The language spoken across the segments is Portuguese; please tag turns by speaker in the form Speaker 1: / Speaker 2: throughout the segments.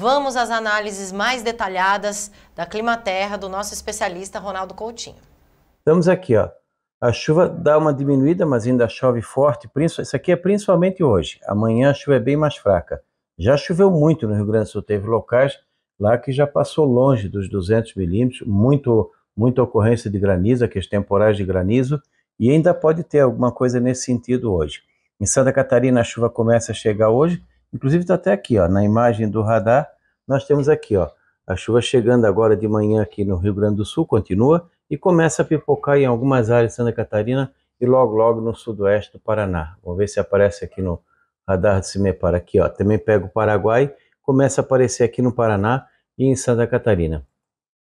Speaker 1: Vamos às análises mais detalhadas da Climaterra do nosso especialista Ronaldo Coutinho. Estamos aqui, ó. A chuva dá uma diminuída, mas ainda chove forte. Isso aqui é principalmente hoje. Amanhã a chuva é bem mais fraca. Já choveu muito no Rio Grande do Sul. Teve locais lá que já passou longe dos 200 milímetros. Muito, muita ocorrência de granizo, aqueles temporais de granizo. E ainda pode ter alguma coisa nesse sentido hoje. Em Santa Catarina a chuva começa a chegar hoje Inclusive está até aqui, ó, na imagem do radar, nós temos aqui, ó, a chuva chegando agora de manhã aqui no Rio Grande do Sul, continua e começa a pipocar em algumas áreas de Santa Catarina e logo, logo no sudoeste do Paraná. Vamos ver se aparece aqui no radar de Cimepara aqui, ó. Também pega o Paraguai, começa a aparecer aqui no Paraná e em Santa Catarina.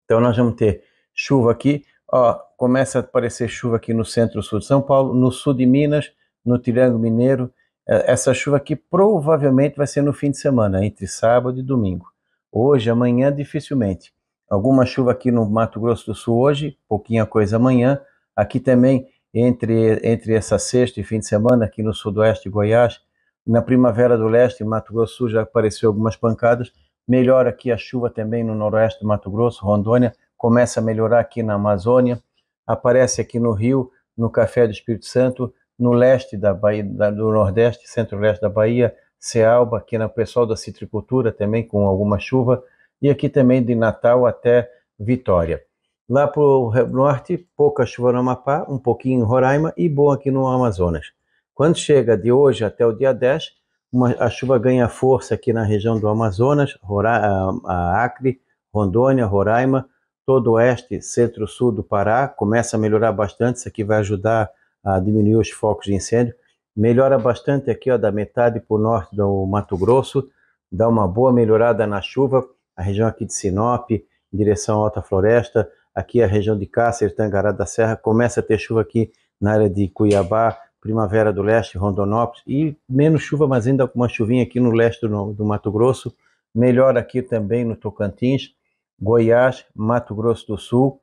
Speaker 1: Então nós vamos ter chuva aqui, ó, começa a aparecer chuva aqui no centro-sul de São Paulo, no sul de Minas, no Triângulo Mineiro, é, essa chuva que provavelmente vai ser no fim de semana, entre sábado e domingo. Hoje, amanhã, dificilmente. Alguma chuva aqui no Mato Grosso do Sul hoje, pouquinha coisa amanhã. Aqui também, entre, entre essa sexta e fim de semana, aqui no sudoeste de Goiás, na primavera do leste, em Mato Grosso do Sul, já apareceu algumas pancadas. melhora aqui a chuva também no noroeste do Mato Grosso, Rondônia. Começa a melhorar aqui na Amazônia. Aparece aqui no Rio, no Café do Espírito Santo no leste da Bahia, da, do Nordeste, centro-leste da Bahia, Cealba, aqui no pessoal da citricultura também com alguma chuva, e aqui também de Natal até Vitória. Lá para o norte, pouca chuva no Amapá, um pouquinho em Roraima e bom aqui no Amazonas. Quando chega de hoje até o dia 10, uma, a chuva ganha força aqui na região do Amazonas, Rora, a Acre, Rondônia, Roraima, todo o oeste, centro-sul do Pará, começa a melhorar bastante, isso aqui vai ajudar a diminuir os focos de incêndio. Melhora bastante aqui, ó, da metade para o norte do Mato Grosso, dá uma boa melhorada na chuva, a região aqui de Sinop, em direção à Alta Floresta, aqui a região de Cáceres, Tangará da Serra, começa a ter chuva aqui na área de Cuiabá, Primavera do Leste, Rondonópolis, e menos chuva, mas ainda uma chuvinha aqui no leste do, do Mato Grosso, melhora aqui também no Tocantins, Goiás, Mato Grosso do Sul,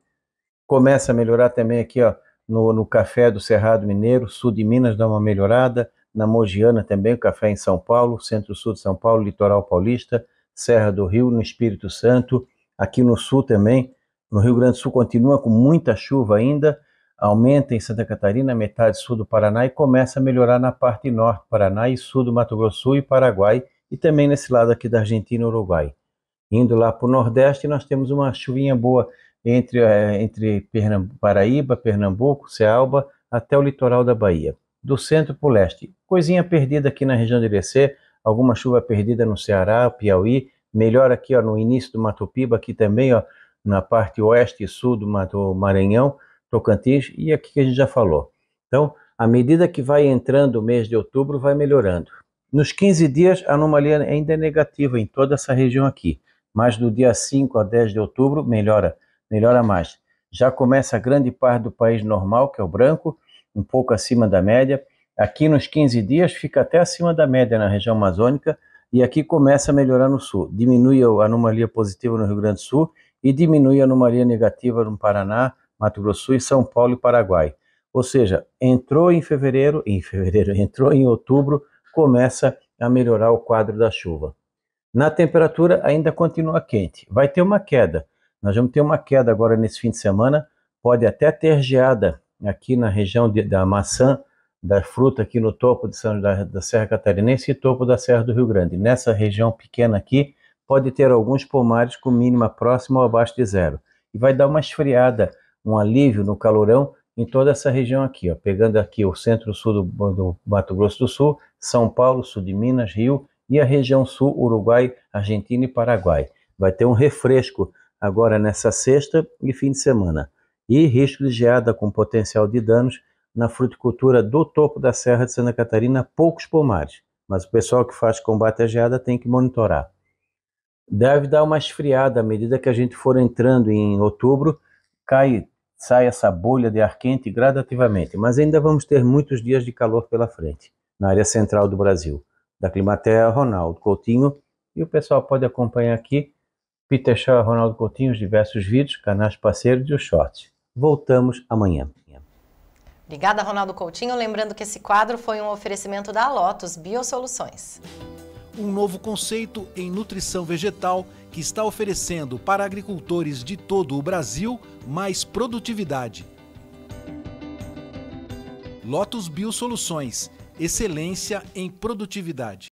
Speaker 1: começa a melhorar também aqui, ó, no, no café do Cerrado Mineiro, sul de Minas dá uma melhorada, na Mogiana também, o café em São Paulo, centro-sul de São Paulo, litoral paulista, Serra do Rio, no Espírito Santo, aqui no sul também, no Rio Grande do Sul continua com muita chuva ainda, aumenta em Santa Catarina, metade sul do Paraná e começa a melhorar na parte norte do Paraná e sul do Mato Grosso Sul e Paraguai e também nesse lado aqui da Argentina e Uruguai. Indo lá para o Nordeste, nós temos uma chuvinha boa entre, é, entre Pernambuco, Paraíba, Pernambuco, Cealba, até o litoral da Bahia, do centro para o leste. Coisinha perdida aqui na região de Irecê, alguma chuva perdida no Ceará, Piauí, melhor aqui ó, no início do Mato Piba, aqui também ó, na parte oeste e sul do, Mato, Maranhão, Tocantins e aqui que a gente já falou. Então, à medida que vai entrando o mês de outubro, vai melhorando. Nos 15 dias, a anomalia ainda é negativa em toda essa região aqui, mas do dia 5 a 10 de outubro melhora melhora mais. Já começa a grande parte do país normal, que é o branco, um pouco acima da média. Aqui nos 15 dias fica até acima da média na região amazônica e aqui começa a melhorar no sul. Diminui a anomalia positiva no Rio Grande do Sul e diminui a anomalia negativa no Paraná, Mato Grosso e São Paulo e Paraguai. Ou seja, entrou em fevereiro, em fevereiro, entrou em outubro, começa a melhorar o quadro da chuva. Na temperatura ainda continua quente, vai ter uma queda, nós vamos ter uma queda agora nesse fim de semana, pode até ter geada aqui na região de, da maçã, da fruta aqui no topo de São, da, da Serra Catarinense e topo da Serra do Rio Grande. Nessa região pequena aqui, pode ter alguns pomares com mínima próxima ou abaixo de zero. E vai dar uma esfriada, um alívio no calorão em toda essa região aqui, ó, pegando aqui o centro-sul do, do Mato Grosso do Sul, São Paulo, sul de Minas, Rio e a região sul, Uruguai, Argentina e Paraguai. Vai ter um refresco agora nessa sexta e fim de semana, e risco de geada com potencial de danos na fruticultura do topo da Serra de Santa Catarina, poucos pomares, mas o pessoal que faz combate à geada tem que monitorar. Deve dar uma esfriada à medida que a gente for entrando em outubro, cai, sai essa bolha de ar quente gradativamente, mas ainda vamos ter muitos dias de calor pela frente, na área central do Brasil. Da Climatea, Ronaldo Coutinho, e o pessoal pode acompanhar aqui Peter Shaw, Ronaldo Coutinho, os diversos vídeos, canais parceiros e os shorts. Voltamos amanhã. Obrigada, Ronaldo Coutinho. Lembrando que esse quadro foi um oferecimento da Lotus Biosoluções. Um novo conceito em nutrição vegetal que está oferecendo para agricultores de todo o Brasil mais produtividade. Lotus Biosoluções, excelência em produtividade.